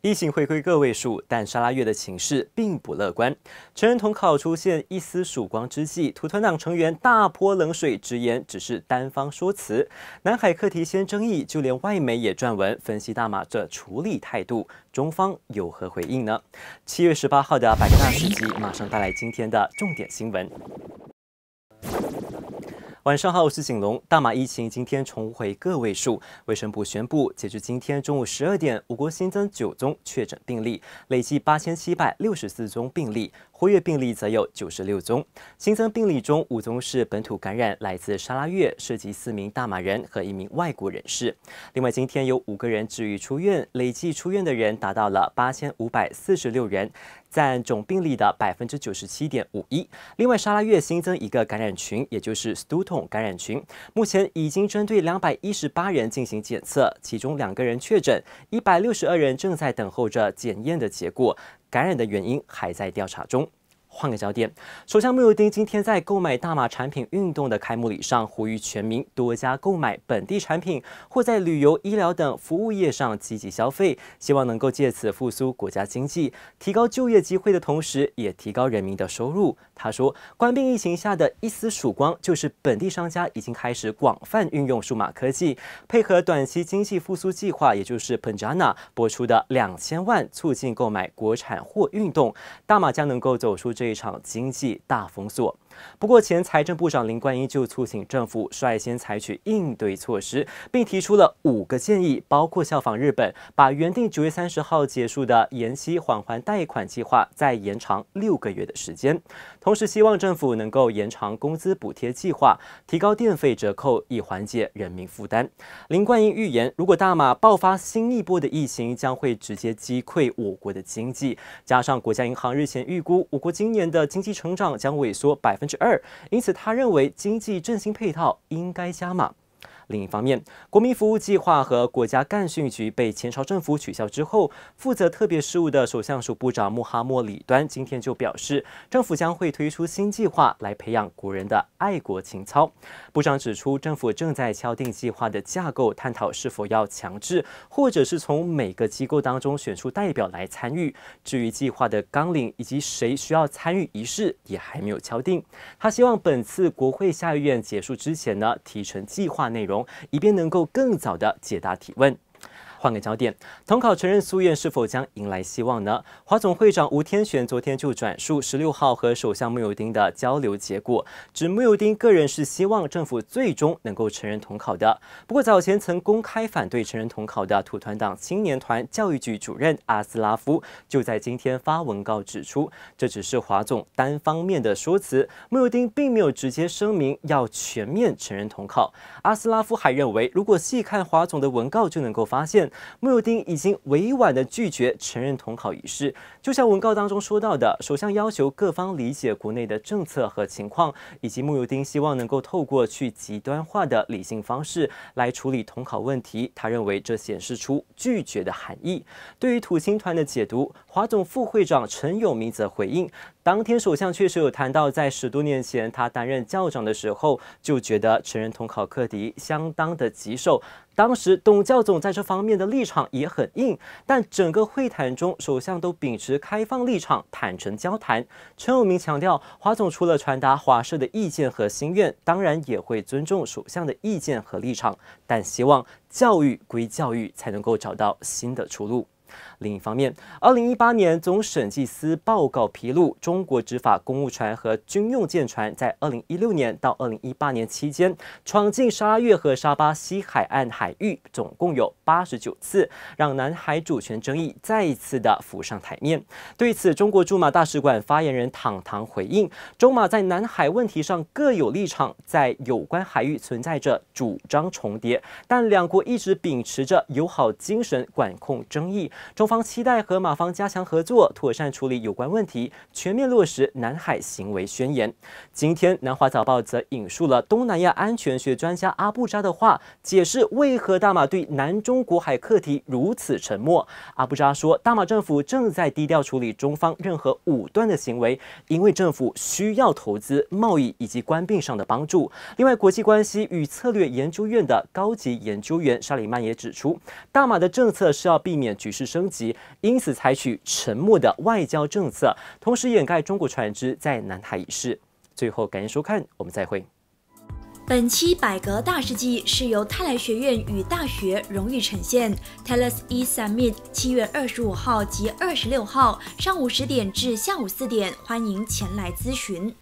疫情回归个位数，但沙拉月的情势并不乐观。成人统考出现一丝曙光之际，土团党成员大泼冷水，直言只是单方说辞。南海课题先争议，就连外媒也撰文分析大马这处理态度，中方有何回应呢？七月十八号的百大十集，马上带来今天的重点新闻。晚上好，我是景龙。大马疫情今天重回个位数，卫生部宣布，截至今天中午十二点，我国新增九宗确诊病例，累计八千七百六十四宗病例。活跃病例则有九十六宗，新增病例中五宗是本土感染，来自沙拉月，涉及四名大马人和一名外国人士。另外，今天有五个人治愈出院，累计出院的人达到了八千五百四十六人，占总病例的百分之九十七点五一。另外，沙拉月新增一个感染群，也就是 s t u t o n 感染群，目前已经针对两百一十八人进行检测，其中两个人确诊，一百六十二人正在等候着检验的结果，感染的原因还在调查中。换个焦点，首相穆尤丁今天在购买大马产品运动的开幕礼上，呼吁全民多加购买本地产品，或在旅游、医疗等服务业上积极消费，希望能够借此复苏国家经济，提高就业机会的同时，也提高人民的收入。他说，官病疫情下的一丝曙光，就是本地商家已经开始广泛运用数码科技，配合短期经济复苏计划，也就是 p a n a n a 播出的两千万促进购买国产货运动，大马将能够走出这。一场经济大封锁。不过，前财政部长林冠英就促请政府率先采取应对措施，并提出了五个建议，包括效仿日本，把原定九月三十号结束的延期缓还贷款计划再延长六个月的时间；同时，希望政府能够延长工资补贴计划，提高电费折扣，以缓解人民负担。林冠英预言，如果大马爆发新一波的疫情，将会直接击溃我国的经济。加上国家银行日前预估，我国今年的经济成长将萎缩百分。之二，因此他认为经济振兴配套应该加码。另一方面，国民服务计划和国家干训局被前朝政府取消之后，负责特别事务的首相署部长穆哈默里端今天就表示，政府将会推出新计划来培养国人的爱国情操。部长指出，政府正在敲定计划的架构，探讨是否要强制，或者是从每个机构当中选出代表来参与。至于计划的纲领以及谁需要参与，仪式也还没有敲定。他希望本次国会下议院结束之前呢，提成计划内容。以便能够更早地解答提问。换个焦点，统考承认苏院是否将迎来希望呢？华总会长吴天选昨天就转述十六号和首相穆尤丁的交流结果，指穆尤丁个人是希望政府最终能够承认统考的。不过早前曾公开反对承认统考的土团党青年团教育局主任阿斯拉夫就在今天发文告指出，这只是华总单方面的说辞，穆尤丁并没有直接声明要全面承认统考。阿斯拉夫还认为，如果细看华总的文告就能够发现。穆尤丁已经委婉地拒绝承认统考一事，就像文告当中说到的，首相要求各方理解国内的政策和情况，以及穆尤丁希望能够透过去极端化的理性方式来处理统考问题。他认为这显示出拒绝的含义。对于土星团的解读，华总副会长陈永明则回应。当天，首相确实有谈到，在十多年前他担任校长的时候，就觉得成人统考课题相当的棘手。当时董教总在这方面的立场也很硬，但整个会谈中，首相都秉持开放立场，坦诚交谈。陈永明强调，华总除了传达华社的意见和心愿，当然也会尊重首相的意见和立场，但希望教育归教育，才能够找到新的出路。另一方面，2018年总审计司报告披露，中国执法公务船和军用舰船在2016年到2018年期间闯进沙月和沙巴西海岸海域，总共有89次，让南海主权争议再一次的浮上台面。对此，中国驻马大使馆发言人唐唐回应：，中马在南海问题上各有立场，在有关海域存在着主张重叠，但两国一直秉持着友好精神管控争议。中方期待和马方加强合作，妥善处理有关问题，全面落实南海行为宣言。今天，《南华早报》则引述了东南亚安全学专家阿布扎的话，解释为何大马对南中国海课题如此沉默。阿布扎说，大马政府正在低调处理中方任何武断的行为，因为政府需要投资、贸易以及官兵上的帮助。另外，国际关系与策略研究院的高级研究员沙里曼也指出，大马的政策是要避免局势。升级，因此采取沉默的外交政策，同时掩盖中国船只在南海一事。最后，感谢收看，我们再会。本期百格大世纪》是由泰来学院与大学荣誉呈现。Telus e s Summit 七月二十五号及二十六号上午十点至下午四点，欢迎前来咨询。